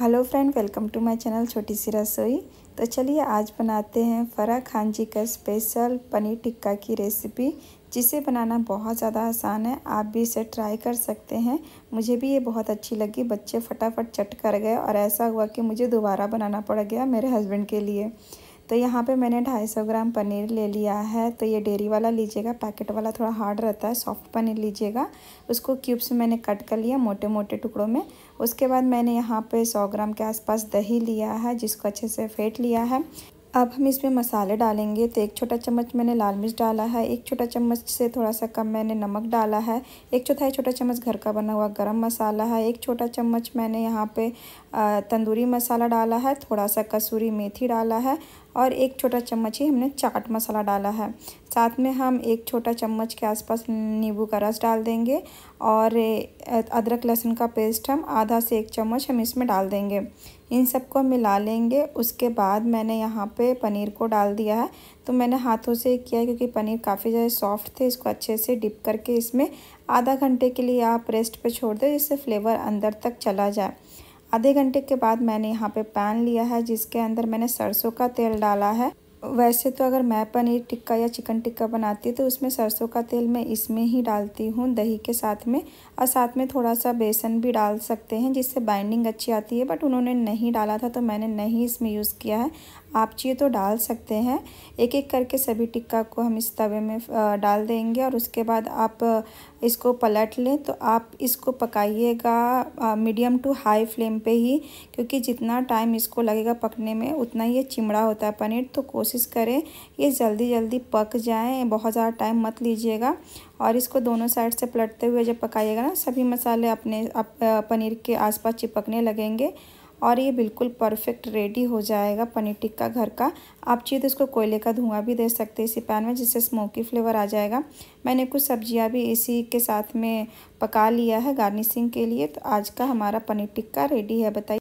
hello friend welcome to my channel छोटी सी रसोई तो चलिए आज बनाते हैं फ़रा खान जी का स्पेशल पनीर टिक्का की रेसिपी जिसे बनाना बहुत ज़्यादा आसान है आप भी इसे ट्राई कर सकते हैं मुझे भी ये बहुत अच्छी लगी बच्चे फटाफट चट कर गए और ऐसा हुआ कि मुझे दोबारा बनाना पड़ गया मेरे हस्बैंड के लिए तो यहाँ पे मैंने 250 ग्राम पनीर ले लिया है तो ये डेरी वाला लीजिएगा पैकेट वाला थोड़ा हार्ड रहता है सॉफ्ट पनीर लीजिएगा उसको क्यूब्स में मैंने कट कर लिया मोटे मोटे टुकड़ों में उसके बाद मैंने यहाँ पे 100 ग्राम के आसपास दही लिया है जिसको अच्छे से फेंट लिया है अब हम इसमें मसाले डालेंगे तो एक छोटा चम्मच मैंने लाल मिर्च डाला है एक छोटा चम्मच से थोड़ा सा कम मैंने नमक डाला है एक चौथाई छोटा चम्मच घर का बना हुआ गरम मसाला है एक छोटा चम्मच मैंने यहाँ पे तंदूरी मसाला डाला है थोड़ा सा कसूरी मेथी डाला है और एक छोटा चम्मच ही हमने चाट मसाला डाला है साथ में हम एक छोटा चम्मच के आसपास नींबू का रस डाल देंगे और अदरक लहसुन का पेस्ट हम आधा से एक चम्मच हम इसमें डाल देंगे इन सबको मिला लेंगे उसके बाद मैंने यहाँ पे पनीर को डाल दिया है तो मैंने हाथों से किया क्योंकि पनीर काफ़ी ज़्यादा सॉफ्ट थे इसको अच्छे से डिप करके इसमें आधा घंटे के लिए आप रेस्ट पे छोड़ दो जिससे फ्लेवर अंदर तक चला जाए आधे घंटे के बाद मैंने यहाँ पे पैन लिया है जिसके अंदर मैंने सरसों का तेल डाला है वैसे तो अगर मैं पनीर टिक्का या चिकन टिक्का बनाती हूँ तो उसमें सरसों का तेल मैं इसमें ही डालती हूँ दही के साथ में और साथ में थोड़ा सा बेसन भी डाल सकते हैं जिससे बाइंडिंग अच्छी आती है बट उन्होंने नहीं डाला था तो मैंने नहीं इसमें यूज़ किया है आप चाहिए तो डाल सकते हैं एक एक करके सभी टिक्का को हम इस तवे में डाल देंगे और उसके बाद आप इसको पलट लें तो आप इसको पकाइएगा मीडियम टू हाई फ्लेम पे ही क्योंकि जितना टाइम इसको लगेगा पकने में उतना ये चिमड़ा होता है पनीर तो कोशिश करें ये जल्दी जल्दी पक जाए बहुत ज़्यादा टाइम मत लीजिएगा और इसको दोनों साइड से पलटते हुए जब पकाइएगा ना सभी मसाले अपने अप, पनीर के आसपास चिपकने लगेंगे और ये बिल्कुल परफेक्ट रेडी हो जाएगा पनीर टिक्का घर का आप चाहिए तो इसको कोयले का धुआं भी दे सकते हैं इसी पैन में जिससे स्मोकी फ्लेवर आ जाएगा मैंने कुछ सब्जियां भी इसी के साथ में पका लिया है गार्निशिंग के लिए तो आज का हमारा पनीर टिक्का रेडी है बताइए